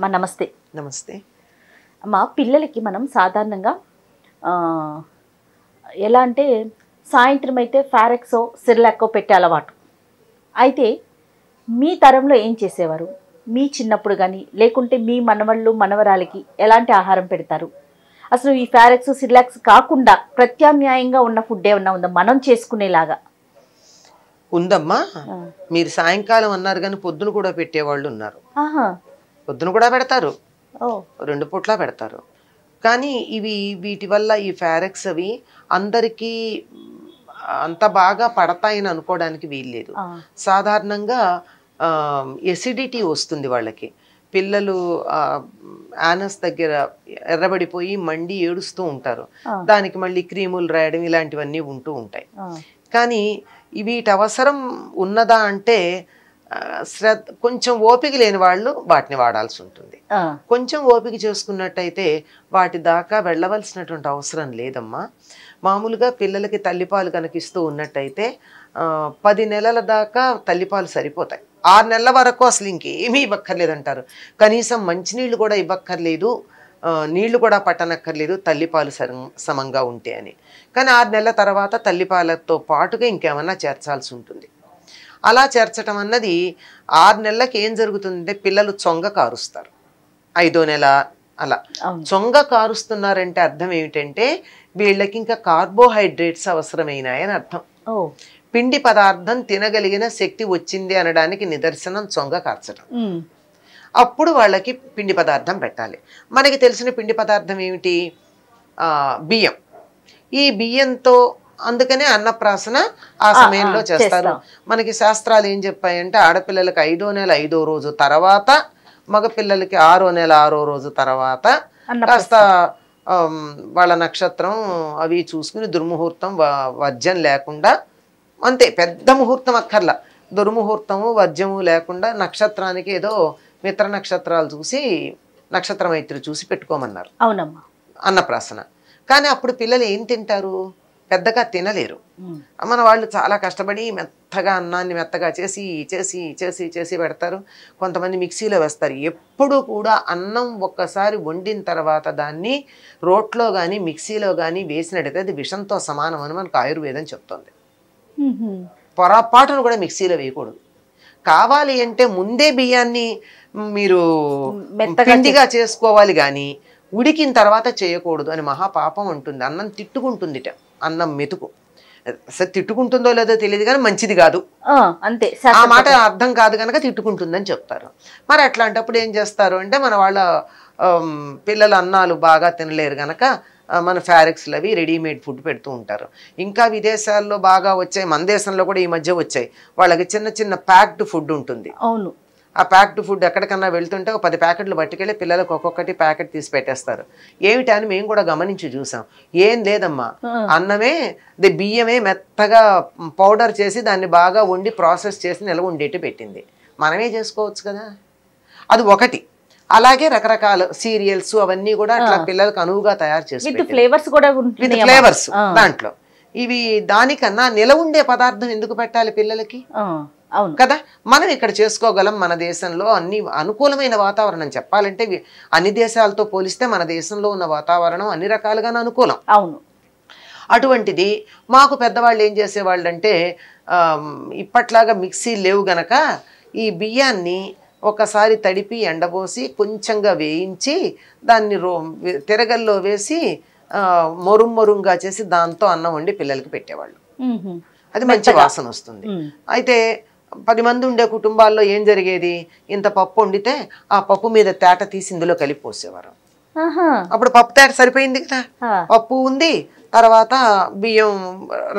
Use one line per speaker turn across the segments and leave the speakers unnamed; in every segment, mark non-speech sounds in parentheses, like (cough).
అమ్మా నమస్తే నమస్తే అమ్మా పిల్లలకి మనం సాధారణంగా ఎలా అంటే సాయంత్రం అయితే ఫారెక్సో సిర్లాకో పెట్టే అలవాటు అయితే మీ తరంలో ఏం చేసేవారు మీ చిన్నప్పుడు కానీ లేకుంటే మీ మనవళ్ళు మనవరాలకి ఎలాంటి ఆహారం పెడతారు అసలు ఈ ఫారెక్స్ సిర్లాక్స్ కాకుండా ప్రత్యామ్నాయంగా ఉన్న ఫుడ్ ఏమన్నా ఉందా మనం చేసుకునేలాగా ఉందమ్మా మీరు సాయంకాలం అన్నారు కానీ పొద్దున కూడా పెట్టేవాళ్ళు ఉన్నారు పొద్దున కూడా పెడతారు రెండు పూట్లా పెడతారు కానీ ఇవి వీటి వల్ల ఈ ఫ్యారెక్స్ అవి అందరికీ అంత బాగా పడతాయని అనుకోవడానికి వీల్లేదు సాధారణంగా ఎసిడిటీ వస్తుంది వాళ్ళకి పిల్లలు యానస్ దగ్గర ఎర్రబడిపోయి మండి ఏడుస్తూ ఉంటారు దానికి మళ్ళీ క్రీములు రాయడం ఇలాంటివన్నీ ఉంటూ ఉంటాయి కానీ వీటి అవసరం ఉన్నదా అంటే శ్రద్ధ కొంచెం ఓపిక లేని వాళ్ళు వాటిని వాడాల్సి ఉంటుంది కొంచెం ఓపిక చేసుకున్నట్టయితే వాటి దాకా వెళ్ళవలసినటువంటి అవసరం లేదమ్మా మామూలుగా పిల్లలకి తల్లిపాలు కనుక ఇస్తూ ఉన్నట్టయితే పది నెలల దాకా తల్లిపాలు సరిపోతాయి ఆరు నెలల వరకు అసలు ఇంకేమీ ఇవ్వక్కర్లేదంటారు కనీసం మంచినీళ్ళు కూడా ఇవ్వక్కర్లేదు నీళ్లు కూడా పట్టనక్కర్లేదు తల్లిపాలు సమంగా ఉంటే అని కానీ ఆరు నెలల తర్వాత తల్లిపాలతో పాటుగా ఇంకేమన్నా చేర్చాల్సి ఉంటుంది అలా చేర్చడం అన్నది ఆరు నెలలకి ఏం జరుగుతుందంటే పిల్లలు చొంగ కారుస్తారు ఐదో నెల అలా చొంగ కారుస్తున్నారంటే అర్థం ఏమిటంటే వీళ్ళకి ఇంకా కార్బోహైడ్రేట్స్ అవసరమైనాయని అర్థం పిండి పదార్థం తినగలిగిన శక్తి వచ్చింది అనడానికి నిదర్శనం చొంగ కార్చడం అప్పుడు వాళ్ళకి పిండి పదార్థం పెట్టాలి మనకి తెలిసిన పిండి పదార్థం ఏమిటి బియ్యం ఈ బియ్యంతో అందుకనే అన్నప్రాసన ఆ సమయంలో చేస్తారు మనకి శాస్త్రాలు ఏం చెప్పాయంటే ఆడపిల్లలకి ఐదో నెల ఐదో రోజు తర్వాత మగపిల్లలకి ఆరో నెల ఆరో రోజు తర్వాత కాస్త వాళ్ళ నక్షత్రం అవి చూసుకుని దుర్ముహూర్తం వర్జం లేకుండా అంతే పెద్ద ముహూర్తం అక్కర్లా దుర్ముహూర్తము వర్జము లేకుండా నక్షత్రానికి ఏదో మిత్ర నక్షత్రాలు చూసి మైత్రి చూసి పెట్టుకోమన్నారు అవునమ్మా అన్నప్రాసన కానీ అప్పుడు పిల్లలు ఏం తింటారు పెద్దగా తినలేరు మన వాళ్ళు చాలా కష్టపడి మెత్తగా అన్నాన్ని మెత్తగా చేసి చేసి చేసి చేసి పెడతారు కొంతమంది మిక్సీలో వేస్తారు ఎప్పుడు కూడా అన్నం ఒక్కసారి వండిన తర్వాత దాన్ని రోట్లో కానీ మిక్సీలో కానీ వేసినట్టయితే అది విషంతో సమానం అని మనకు ఆయుర్వేదం చెప్తుంది పొరపాటును కూడా మిక్సీలో వేయకూడదు కావాలి అంటే ముందే బియ్యాన్ని మీరు పిండిగా చేసుకోవాలి కానీ ఉడికిన తర్వాత చేయకూడదు అని మహాపాపం ఉంటుంది అన్నం తిట్టుకుంటుందిట అన్న మెతుకు సరే తిట్టుకుంటుందో లేదో తెలియదు కానీ మంచిది కాదు అంతే ఆ మాట అర్థం కాదు కనుక తిట్టుకుంటుందని చెప్తారు మరి అట్లాంటప్పుడు ఏం చేస్తారు అంటే మన వాళ్ళ పిల్లలు అన్నాలు బాగా తినలేరు కనుక మన ఫ్యారెక్స్లు అవి రెడీమేడ్ ఫుడ్ పెడుతూ ఉంటారు ఇంకా విదేశాల్లో బాగా వచ్చాయి మన దేశంలో కూడా ఈ మధ్య వచ్చాయి వాళ్ళకి చిన్న చిన్న ప్యాక్డ్ ఫుడ్ ఉంటుంది అవును ఆ ప్యాక్డ్ ఫుడ్ ఎక్కడికన్నా వెళ్తుంటే ఒక పది ప్యాకెట్లు పట్టుకెళ్ళి పిల్లలకు ఒక్కొక్కటి ప్యాకెట్ తీసి పెట్టేస్తారు ఏమిటి అని మేము కూడా గమనించి చూసాం ఏం లేదమ్మా అన్నమే ది బియ్యమే మెత్తగా పౌడర్ చేసి దాన్ని బాగా వండి ప్రాసెస్ చేసి నిల్వ ఉండేట్టు పెట్టింది మనమే చేసుకోవచ్చు కదా అది ఒకటి అలాగే రకరకాల సీరియల్స్ అవన్నీ కూడా అట్లా పిల్లలకు అనువుగా తయారు చేసి ఫ్లేవర్స్ కూడా విత్ ఫ్లేవర్స్ దాంట్లో ఇవి దానికన్నా నిల ఉండే పదార్థం ఎందుకు పెట్టాలి పిల్లలకి అవును కదా మనం ఇక్కడ చేసుకోగలం మన దేశంలో అన్ని అనుకూలమైన వాతావరణం చెప్పాలంటే అన్ని దేశాలతో పోలిస్తే మన దేశంలో ఉన్న వాతావరణం అన్ని రకాలుగా అనుకూలం అవును అటువంటిది మాకు పెద్దవాళ్ళు ఏం చేసేవాళ్ళు అంటే ఇప్పట్లాగా మిక్సీ లేవు గనక ఈ బియ్యాన్ని ఒకసారి తడిపి ఎండబోసి కొంచెంగా వేయించి దాన్ని రో తిరగల్లో వేసి మొరుం మొరుంగా చేసి దాంతో అన్నం వండి పిల్లలకి పెట్టేవాళ్ళు
అది మంచి వాసన వస్తుంది
అయితే పది మంది ఉండే కుటుంబాల్లో ఏం జరిగేది ఇంత పప్పు వండితే ఆ పప్పు మీద తేట తీసి ఇందులో కలిపి అప్పుడు పప్పు తేట సరిపోయింది కదా పప్పు ఉంది తర్వాత బియ్యం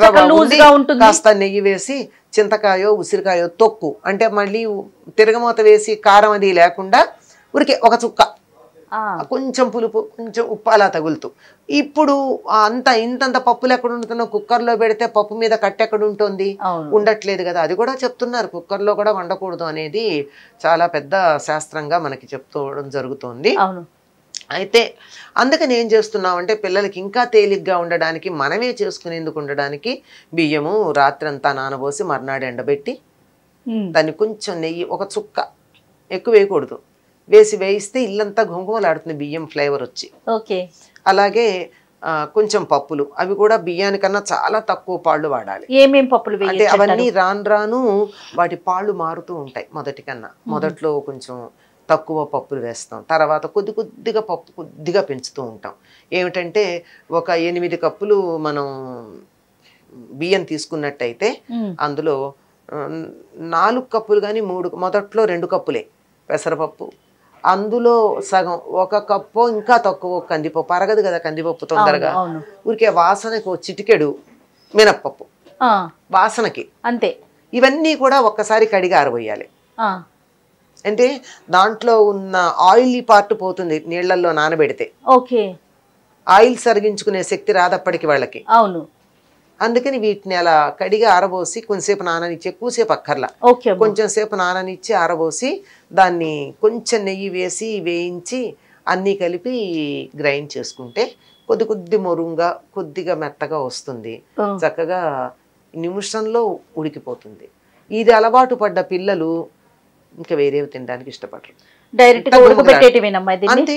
రవ్వ కాస్త నెయ్యి వేసి చింతకాయో ఉసిరికాయో తొక్కు అంటే మళ్ళీ తిరగమూత వేసి కారం అది లేకుండా ఉరికి ఒక చుక్క కొంచెం పులుపు కొంచెం ఉప్పు అలా తగులుతూ ఇప్పుడు అంత ఇంతంత పప్పులు ఎక్కడ ఉంటున్నా కుక్కర్లో పెడితే పప్పు మీద కట్టె ఎక్కడ ఉంటుంది ఉండట్లేదు కదా అది కూడా చెప్తున్నారు కుక్కర్లో కూడా వండకూడదు అనేది చాలా పెద్ద శాస్త్రంగా మనకి చెప్తూ జరుగుతుంది అయితే అందుకని ఏం చేస్తున్నామంటే పిల్లలకి ఇంకా తేలిగ్గా ఉండడానికి మనమే చేసుకునేందుకు ఉండడానికి బియ్యము రాత్రంతా నానబోసి మర్నాడు ఎండబెట్టి దాన్ని కొంచెం నెయ్యి ఒక చుక్క ఎక్కువ వేయకూడదు వేసి వేయిస్తే ఇల్లంతా ఘుంఘుమలాడుతుంది బియ్యం ఫ్లేవర్ వచ్చి ఓకే అలాగే కొంచెం పప్పులు అవి కూడా బియ్యానికన్నా చాలా తక్కువ పాళ్ళు వాడాలి ఏమేమి పప్పులు అంటే అవన్నీ రాను రాను వాటి పాళ్ళు మారుతూ ఉంటాయి మొదటి కన్నా మొదట్లో కొంచెం తక్కువ పప్పులు వేస్తాం తర్వాత కొద్ది కొద్దిగా పప్పు కొద్దిగా పెంచుతూ ఉంటాం ఏమిటంటే ఒక ఎనిమిది కప్పులు మనం బియ్యం తీసుకున్నట్టయితే అందులో నాలుగు కప్పులు కానీ మూడు మొదట్లో రెండు కప్పులే పెసరపప్పు అందులో సగం ఒక కప్పు ఇంకా తక్కువ కందిపప్పు పరగదు కదా కందిపప్పు తొందరగా ఊరికే వాసనకు చిటికెడు మినప్పప్పు వాసనకి అంతే ఇవన్నీ కూడా ఒక్కసారి కడిగి ఆరబోయాలి అంటే దాంట్లో ఉన్న ఆయిల్ పార్ట్ పోతుంది నీళ్లలో నానబెడితే ఓకే ఆయిల్ సరిగించుకునే శక్తి రాదప్పటికి వాళ్ళకి అవును అందుకని వీటిని అలా కడిగి ఆరబోసి కొంచెంసేపు నాననిచ్చే కూసేపు అక్కర్లా కొంచెం సేపు నాననిచ్చి ఆరబోసి దాన్ని కొంచెం నెయ్యి వేసి వేయించి అన్నీ కలిపి గ్రైండ్ చేసుకుంటే కొద్ది కొద్ది మొరుంగా కొద్దిగా మెత్తగా వస్తుంది చక్కగా నిమిషంలో ఉడికిపోతుంది ఇది అలవాటు పడ్డ పిల్లలు ఇంకా వేరేవి తినడానికి ఇష్టపడరు డైరెక్ట్ అంతే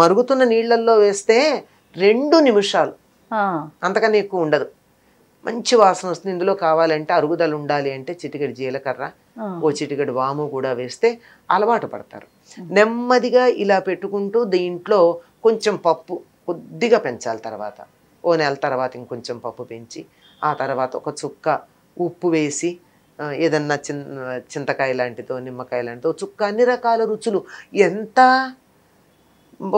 మరుగుతున్న నీళ్లలో వేస్తే రెండు నిమిషాలు అంతకన్నా ఎక్కువ ఉండదు మంచి వాసన వస్తుంది ఇందులో కావాలంటే అరుగుదల ఉండాలి అంటే చిటికెడు జీలకర్ర ఓ చిటికెడు వాము కూడా వేస్తే అలవాటు పడతారు నెమ్మదిగా ఇలా పెట్టుకుంటూ దీంట్లో కొంచెం పప్పు కొద్దిగా పెంచాలి తర్వాత ఓ నెల తర్వాత ఇంకొంచెం పప్పు పెంచి ఆ తర్వాత ఒక చుక్క ఉప్పు వేసి ఏదన్నా చిన్ చింతకాయ లాంటిదో నిమ్మకాయ లాంటిదో చుక్క అన్ని రకాల రుచులు ఎంత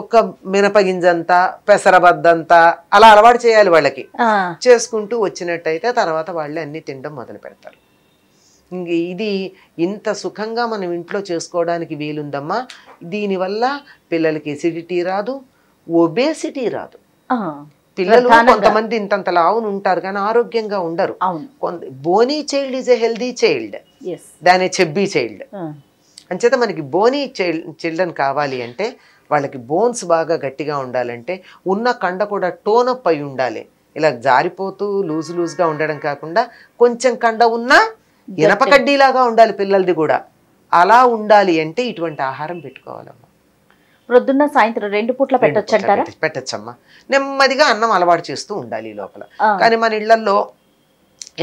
ఒక మినపగింజంత పెసరబద్దంత అలా అలవాటు చేయాలి వాళ్ళకి చేసుకుంటూ వచ్చినట్టయితే తర్వాత వాళ్ళు అన్ని తినడం మొదలు పెడతారు ఇది ఇంత సుఖంగా మనం ఇంట్లో చేసుకోవడానికి వీలుందమ్మా దీనివల్ల పిల్లలకి ఎసిడిటీ రాదు ఒబేసిటీ రాదు
పిల్లలు కొంతమంది
ఇంతంత లావును ఉంటారు కానీ ఆరోగ్యంగా ఉండరు bony child is a healthy child దాని చెబ్బీ చైల్డ్ అంచేత మనకి బోనీ చైల్డ్ చిల్డ్రన్ కావాలి అంటే వాళ్ళకి బోన్స్ బాగా గట్టిగా ఉండాలంటే ఉన్న కండ కూడా టోనప్ అయి ఉండాలి ఇలా జారిపోతూ లూజ్ లూజ్గా ఉండడం కాకుండా కొంచెం కండ ఉన్నా ఇనప ఉండాలి పిల్లలది కూడా అలా ఉండాలి అంటే ఇటువంటి ఆహారం పెట్టుకోవాలమ్మా ప్రొద్దున్న సాయంత్రం రెండు పూట్ల పెట్టచ్చు పెట్టచ్చమ్మా నెమ్మదిగా అన్నం అలవాటు చేస్తూ ఉండాలి లోపల కానీ మన ఇళ్లలో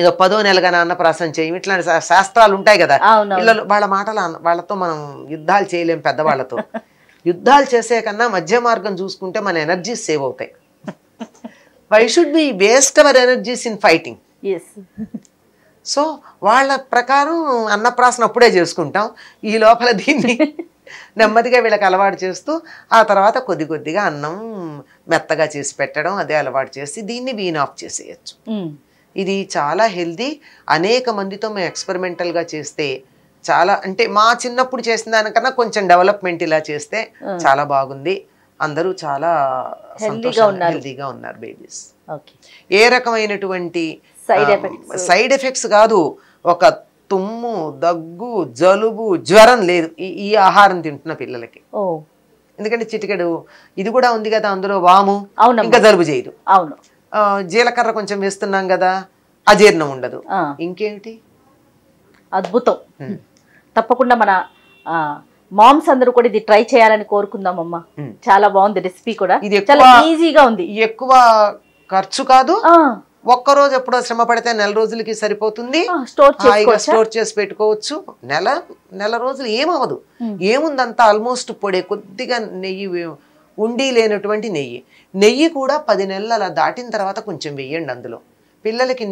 ఏదో పదో నెలగా అన్నప్రాసం చేయం ఇట్లాంటి శాస్త్రాలు ఉంటాయి కదా పిల్లలు వాళ్ళ మాటలు వాళ్ళతో మనం యుద్ధాలు చేయలేం పెద్దవాళ్ళతో (laughs) యుద్ధాలు చేసే కన్నా మధ్య మార్గం చూసుకుంటే మన ఎనర్జీ సేవ్ అవుతాయి why should be waste our energies in fighting so వాళ్ళ ప్రకారం అన్నప్రాసన అప్పుడే చేసుకుంటాం ఈ లోపల దీన్ని నెమ్మదిగా వీళ్ళకి అలవాటు చేస్తూ ఆ తర్వాత కొద్ది కొద్దిగా అన్నం మెత్తగా చేసి పెట్టడం అదే అలవాటు చేసి దీన్ని వీన్ ఆఫ్ చేసేయచ్చు hmm. ఇది చాలా హెల్దీ అనేక మందితో మేము ఎక్స్పెరిమెంటల్గా చేస్తే చాలా అంటే మా చిన్నప్పుడు చేసిన దానికన్నా కొంచెం డెవలప్మెంట్ ఇలా చేస్తే చాలా బాగుంది అందరూ చాలా హెల్దీగా ఉన్నారు బేబీస్ ఏ రకమైనటువంటి సైడ్ ఎఫెక్ట్స్ కాదు ఒక తుమ్ము దగ్గు జలుబు జ్వరం లేదు ఈ ఆహారం తింటున్న పిల్లలకి ఎందుకంటే చిటికెడు ఇది కూడా ఉంది కదా అందులో వాము ఇంకా జలుబు చేయదు అవును జీలకర్ర కొంచెం వేస్తున్నాం కదా అజీర్ణం ఉండదు ఇంకేమిటి అద్భుతం తప్పకుండా మన మామ్స్ అందరూ కూడా ఇది ట్రై చేయాలని కోరుకుందాం అమ్మ చాలా బాగుంది రెసిపీ కూడా ఇది చాలా ఈజీగా ఉంది ఎక్కువ ఖర్చు కాదు ఒక్కరోజు ఎప్పుడో శ్రమ పడితే నెల రోజులకి సరిపోతుంది స్టోర్ చేసి పెట్టుకోవచ్చు నెల నెల రోజులు ఏమవ్వదు ఏముందంతా ఆల్మోస్ట్ పొడే కొద్దిగా నెయ్యి ఉండి లేనటువంటి నెయ్యి నెయ్యి కూడా పది నెలలు అలా దాటిన తర్వాత కొంచెం వెయ్యండి అందులో పిల్లలకి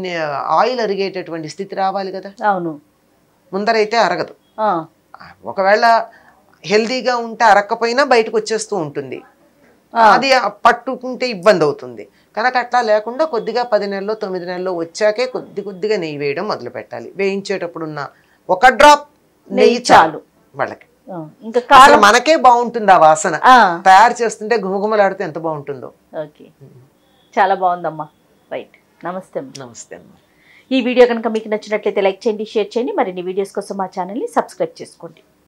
ఆయిల్ అరిగేటటువంటి స్థితి రావాలి కదా అవును ముందరైతే అరగదు ఒకవేళ హెల్దీగా ఉంటే అరక్కపోయినా బయటకు వచ్చేస్తూ ఉంటుంది అది పట్టుకుంటే ఇబ్బంది అవుతుంది కనుక అట్లా లేకుండా కొద్దిగా పది నెలల్లో తొమ్మిది నెలలో వచ్చాకే కొద్ది కొద్దిగా నెయ్యి వేయడం మొదలు పెట్టాలి వేయించేటప్పుడున్న ఒక డ్రాప్
నెయ్యి చాలు
వాళ్ళకి అసలు మనకే బాగుంటుంది ఆ వాసన తయారు చేస్తుంటే గుమగుమలాడితే ఎంత బాగుంటుందో చాలా బాగుందమ్మా రైట్ నమస్తే నమస్తే అమ్మా ఈ వీడియో కనుక మీకు నచ్చినట్లయితే లైక్ చేయండి షేర్ చేయండి మరిన్ని వీడియోస్ కోసం మా ఛానల్ని సబ్స్క్రైబ్ చేసుకోండి